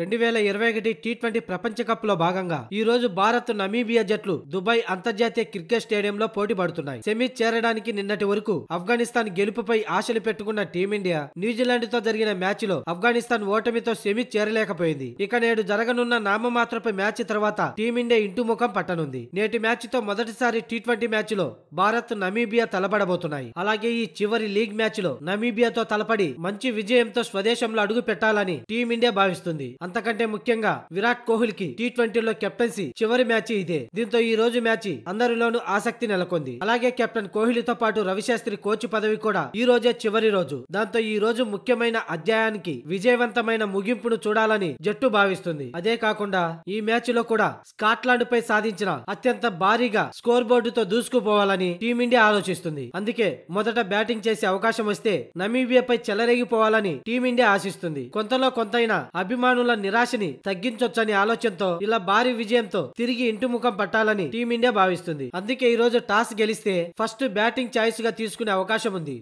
రెండు వేల ఇరవై ఒకటి టీ ట్వంటీ ప్రపంచ కప్ లో భాగంగా ఈ రోజు భారత్ నమీబియా జట్లు దుబాయ్ అంతర్జాతీయ క్రికెట్ స్టేడియంలో పోటీ పడుతున్నాయి సెమీ చేరడానికి నిన్నటి వరకు ఆఫ్ఘనిస్తాన్ గెలుపుపై ఆశలు పెట్టుకున్న టీమిండియా న్యూజిలాండ్ తో జరిగిన మ్యాచ్ లో ఆఫ్ఘనిస్తాన్ ఓటమితో సెమీ చేరలేకపోయింది ఇక నేడు జరగనున్న నామమాత్రపు మ్యాచ్ తర్వాత టీమిండియా ఇంటి ముఖం పట్టనుంది నేటి మ్యాచ్ తో మొదటిసారి టీ ట్వంటీ మ్యాచ్ లో భారత్ నమీబియా తలపడబోతున్నాయి అలాగే ఈ చివరి లీగ్ మ్యాచ్ లో నమీబియాతో తలపడి మంచి విజయంతో స్వదేశంలో అడుగు పెట్టాలని టీమిండియా భావిస్తుంది అంతకంటే ముఖ్యంగా విరాట్ కోహ్లీకి టీ ట్వంటీలో కెప్టెన్సీ చివరి మ్యాచ్ ఇదే దీంతో ఈ రోజు మ్యాచ్ అందరిలోనూ ఆసక్తి నెలకొంది అలాగే కెప్టెన్ కోహ్లీతో పాటు రవిశాస్త్రి కోచ్ పదవి కూడా ఈ రోజే చివరి రోజు దాంతో ఈ రోజు ముఖ్యమైన అధ్యాయానికి విజయవంతమైన ముగింపును చూడాలని జట్టు భావిస్తుంది అదే కాకుండా ఈ మ్యాచ్ లో కూడా స్కాట్లాండ్ పై సాధించిన అత్యంత భారీగా స్కోర్ బోర్డుతో దూసుకుపోవాలని టీమిండియా ఆలోచిస్తుంది అందుకే మొదట బ్యాటింగ్ చేసే అవకాశం వస్తే నమీబియా పై చెలరేగిపోవాలని టీమిండియా ఆశిస్తుంది కొంతలో కొంతైనా అభిమానుల నిరాశని తగ్గించొచ్చని ఆలోచనతో ఇలా భారీ విజయంతో తిరిగి ఇంటి ముఖం పట్టాలని టీమిండియా భావిస్తుంది అందుకే ఈ రోజు టాస్ గెలిస్తే ఫస్ట్ బ్యాటింగ్ ఛాయిస్ గా తీసుకునే అవకాశం ఉంది